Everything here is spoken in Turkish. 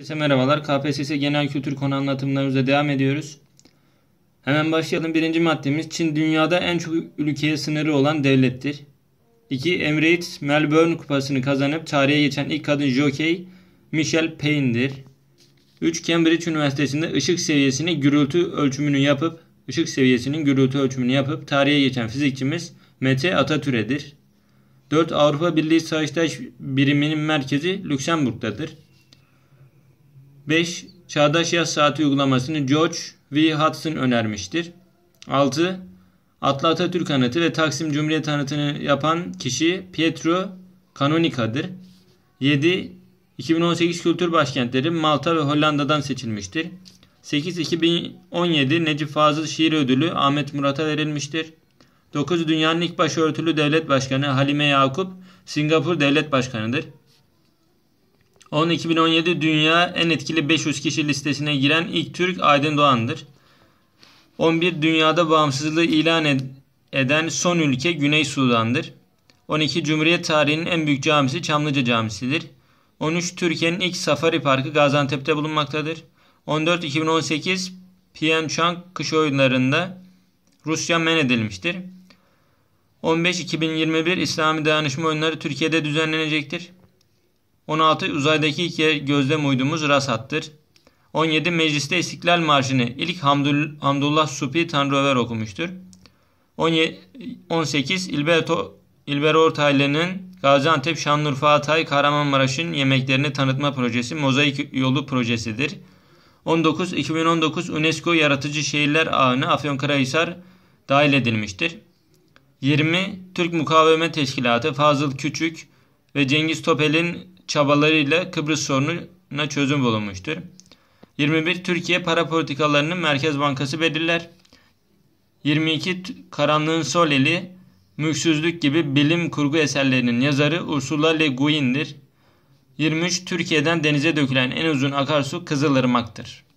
Herkese merhabalar. KPSS Genel Kültür Konu Anlatımlarımıza devam ediyoruz. Hemen başlayalım. Birinci maddemiz Çin dünyada en çok ülkeye sınırı olan devlettir. 2. Emirates Melbourne Kupası'nı kazanıp tarihe geçen ilk kadın jokey Michelle Payne'dir. 3. Cambridge Üniversitesi'nde ışık seviyesini gürültü ölçümünü yapıp ışık seviyesinin gürültü ölçümünü yapıp tarihe geçen fizikçimiz Mete Atatüre'dir. 4. Avrupa Birliği Savaştaş Biriminin merkezi Lüksemburg'dadır. 5. Çağdaş Yaz Saati uygulamasını George V. Hudson önermiştir. 6. Atlı Atatürk Anıtı ve Taksim Cumhuriyet Anıtı'nı yapan kişi Pietro Canonica'dır. 7. 2018 Kültür Başkentleri Malta ve Hollanda'dan seçilmiştir. 8. 2017 Necip Fazıl Şiir Ödülü Ahmet Murat'a verilmiştir. 9. Dünyanın ilk başörtülü devlet başkanı Halime Yakup Singapur devlet başkanıdır. Onun 2017 dünya en etkili 500 kişi listesine giren ilk Türk Aydın Doğan'dır. 11 dünyada bağımsızlığı ilan eden son ülke Güney Sudan'dır. 12 Cumhuriyet tarihinin en büyük camisi Çamlıca Camisi'dir. 13 Türkiye'nin ilk safari parkı Gaziantep'te bulunmaktadır. 14 2018 Pyeongchang kış oyunlarında Rusya men edilmiştir. 15 2021 İslami Dayanışma Oyunları Türkiye'de düzenlenecektir. 16 uzaydaki ilk gözlem uydumuz Rasat'tır. 17 mecliste İstiklal Marşı'nı ilk Hamdul, Hamdullah Supi Tanrıver okumuştur. 18 İlberto, İlber Ortaylı'nın Gaziantep, Şanlıurfa, Hatay, Kahramanmaraş'ın yemeklerini tanıtma projesi Mozaik Yolu projesidir. 19 2019 UNESCO Yaratıcı Şehirler Ağı'na Afyonkarahisar dahil edilmiştir. 20 Türk Mukaveme Teşkilatı Fazıl Küçük ve Cengiz Topel'in çabalarıyla Kıbrıs sorununa çözüm bulunmuştur. 21. Türkiye para politikalarının Merkez Bankası belirler. 22. Karanlığın Sol Eli, Mülksüzlük gibi bilim kurgu eserlerinin yazarı Ursula Le Guin'dir. 23. Türkiye'den denize dökülen en uzun akarsu Kızılırmak'tır.